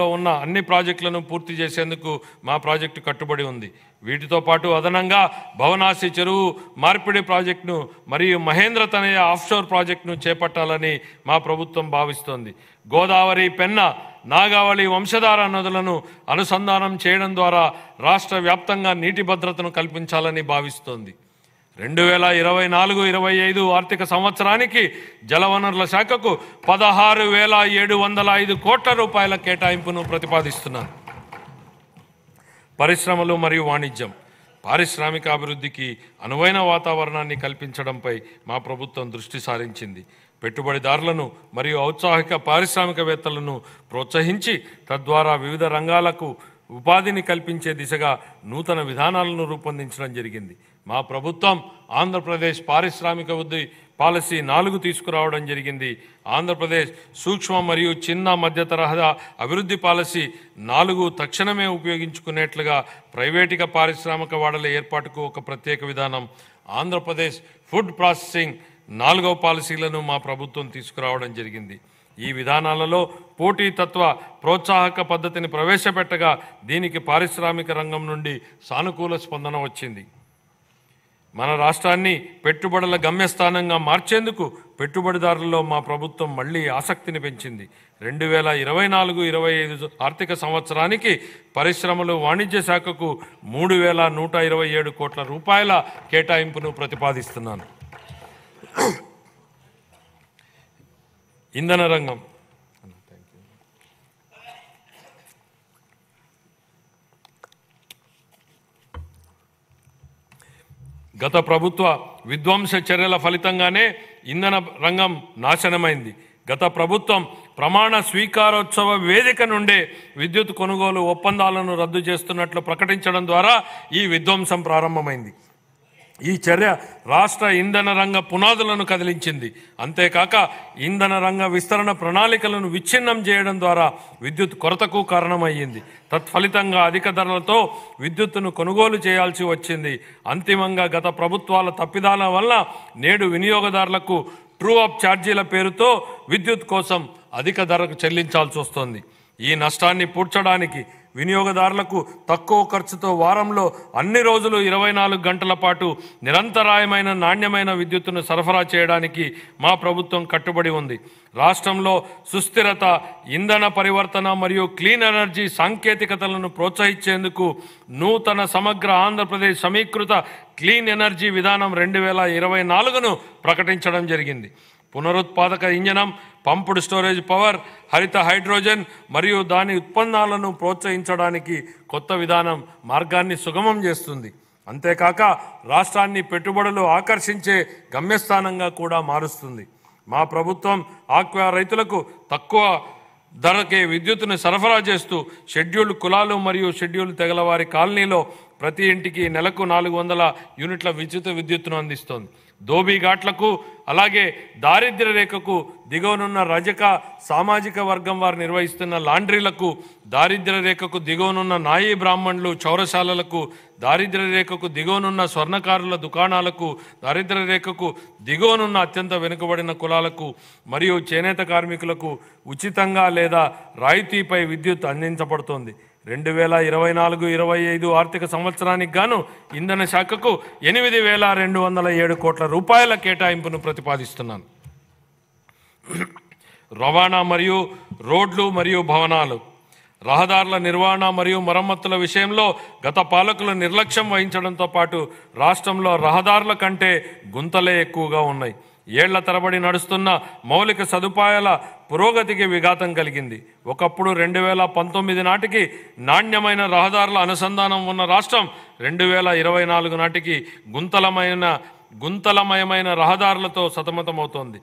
లో ఉన్న అన్ని ప్రాజెక్టులను పూర్తి చేసేందుకు మా ప్రాజెక్టు కట్టుబడి ఉంది వీటితో పాటు అదనంగా భవనాసి చెరువు మార్పిడి ప్రాజెక్టును మరియు మహేంద్ర తనయ ఆఫ్షోర్ ప్రాజెక్టును చేపట్టాలని మా ప్రభుత్వం భావిస్తోంది గోదావరి పెన్న నాగావళి వంశధార నదులను అనుసంధానం చేయడం ద్వారా రాష్ట్ర వ్యాప్తంగా నీటి భద్రతను కల్పించాలని భావిస్తోంది రెండు వేల ఇరవై నాలుగు ఇరవై ఐదు ఆర్థిక సంవత్సరానికి జలవనరుల శాఖకు పదహారు వేల ఏడు వందల ఐదు కోట్ల రూపాయల కేటాయింపును ప్రతిపాదిస్తున్నారు పరిశ్రమలు మరియు వాణిజ్యం పారిశ్రామిక అభివృద్ధికి అనువైన వాతావరణాన్ని కల్పించడంపై మా ప్రభుత్వం దృష్టి సారించింది పెట్టుబడిదారులను మరియు ఔత్సాహిక పారిశ్రామికవేత్తలను ప్రోత్సహించి తద్వారా వివిధ రంగాలకు ఉపాధిని కల్పించే దిశగా నూతన విధానాలను రూపొందించడం జరిగింది మా ప్రభుత్వం ఆంధ్రప్రదేశ్ పారిశ్రామిక వృద్ధి పాలసీ నాలుగు తీసుకురావడం జరిగింది ఆంధ్రప్రదేశ్ సూక్ష్మ మరియు చిన్న మధ్య తరహా అభివృద్ధి పాలసీ నాలుగు తక్షణమే ఉపయోగించుకునేట్లుగా ప్రైవేటిక పారిశ్రామిక వాడల ఏర్పాటుకు ఒక ప్రత్యేక విధానం ఆంధ్రప్రదేశ్ ఫుడ్ ప్రాసెసింగ్ నాలుగవ పాలసీలను మా ప్రభుత్వం తీసుకురావడం జరిగింది ఈ విధానాలలో పోటీతత్వ ప్రోత్సాహక పద్ధతిని ప్రవేశపెట్టగా దీనికి పారిశ్రామిక రంగం నుండి సానుకూల స్పందన వచ్చింది మన రాష్ట్రాన్ని పెట్టుబడుల గమ్యస్థానంగా మార్చేందుకు పెట్టుబడిదారుల్లో మా ప్రభుత్వం మళ్లీ ఆసక్తిని పెంచింది రెండు వేల ఇరవై నాలుగు ఇరవై ఐదు ఆర్థిక సంవత్సరానికి పరిశ్రమలు వాణిజ్య శాఖకు మూడు వేల నూట ఇరవై ఏడు కోట్ల రూపాయల కేటాయింపును ప్రతిపాదిస్తున్నాను ఇంధన రంగం గత ప్రభుత్వ విధ్వంస చర్యల ఫలితంగానే ఇంధన రంగం నాశనమైంది గత ప్రభుత్వం ప్రమాణ స్వీకారోత్సవ వేదిక నుండే విద్యుత్ కొనుగోలు ఒప్పందాలను రద్దు చేస్తున్నట్లు ప్రకటించడం ద్వారా ఈ విధ్వంసం ప్రారంభమైంది ఈ చర్య రాష్ట్ర ఇంధన రంగ పునాదులను కదిలించింది అంతేకాక ఇంధన రంగ విస్తరణ ప్రణాళికలను విచ్ఛిన్నం చేయడం ద్వారా విద్యుత్ కొరతకు కారణమయ్యింది తత్ఫలితంగా అధిక ధరలతో విద్యుత్తును కొనుగోలు చేయాల్సి వచ్చింది అంతిమంగా గత ప్రభుత్వాల తప్పిదాల వల్ల నేడు వినియోగదారులకు ట్రూ అప్ ఛార్జీల పేరుతో విద్యుత్ కోసం అధిక ధరకు చెల్లించాల్సి వస్తోంది ఈ నష్టాన్ని పూడ్చడానికి వినియోగదారులకు తక్కువ ఖర్చుతో వారంలో అన్ని రోజులు ఇరవై నాలుగు గంటల పాటు నిరంతరాయమైన నాణ్యమైన విద్యుత్తును సరఫరా చేయడానికి మా ప్రభుత్వం కట్టుబడి ఉంది రాష్ట్రంలో సుస్థిరత ఇంధన పరివర్తన మరియు క్లీన్ ఎనర్జీ సాంకేతికతలను ప్రోత్సహించేందుకు నూతన సమగ్ర ఆంధ్రప్రదేశ్ సమీకృత క్లీన్ ఎనర్జీ విధానం రెండు వేల ఇరవై నాలుగును ప్రకటించడం జరిగింది పునరుత్పాదక ఇంజనం పంపుడ్ స్టోరేజ్ పవర్ హరిత హైడ్రోజన్ మరియు దాని ఉత్పన్నాలను ప్రోత్సహించడానికి కొత్త విధానం మార్గాన్ని సుగమం చేస్తుంది అంతేకాక రాష్ట్రాన్ని పెట్టుబడులు ఆకర్షించే గమ్యస్థానంగా కూడా మారుస్తుంది మా ప్రభుత్వం ఆక్వా రైతులకు తక్కువ ధరకే విద్యుత్ను సరఫరా చేస్తూ షెడ్యూల్డ్ కులాలు మరియు షెడ్యూల్డ్ తెగలవారి కాలనీలో ప్రతి ఇంటికి నెలకు నాలుగు వందల యూనిట్ల విద్యుత్ విద్యుత్తును అందిస్తోంది ధోబీఘాట్లకు అలాగే దారిద్ర్య రేఖకు దిగువనున్న రజక సామాజిక వర్గం వారు నిర్వహిస్తున్న లాండ్రీలకు దారిద్ర్య రేఖకు దిగువనున్న నాయి బ్రాహ్మణులు చౌరశాలలకు దారిద్ర్య రేఖకు దిగువనున్న స్వర్ణకారుల దుకాణాలకు దారిద్ర్య రేఖకు దిగువనున్న అత్యంత వెనుకబడిన కులాలకు మరియు చేనేత కార్మికులకు ఉచితంగా లేదా రాయితీపై విద్యుత్ అందించబడుతోంది రెండు వేల ఇరవై నాలుగు ఇరవై ఐదు ఆర్థిక సంవత్సరానికి గాను ఇంధన శాఖకు ఎనిమిది వేల రెండు వందల ఏడు కోట్ల రూపాయల కేటాయింపును ప్రతిపాదిస్తున్నాను రవాణా మరియు రోడ్లు మరియు భవనాలు రహదారుల నిర్వహణ మరియు మరమ్మతుల విషయంలో గత పాలకులు నిర్లక్ష్యం వహించడంతో పాటు రాష్ట్రంలో రహదారుల కంటే గుంతలే ఎక్కువగా ఉన్నాయి ఏళ్ల తరబడి నడుస్తున్న మౌలిక సదుపాయాల పురోగతికి విఘాతం కలిగింది ఒకప్పుడు రెండు వేల పంతొమ్మిది నాటికి నాణ్యమైన రహదారుల అనుసంధానం ఉన్న రాష్ట్రం రెండు వేల ఇరవై నాలుగు నాటికి గుంతలమైన గుంతలమయమైన రహదారులతో సతమతమవుతోంది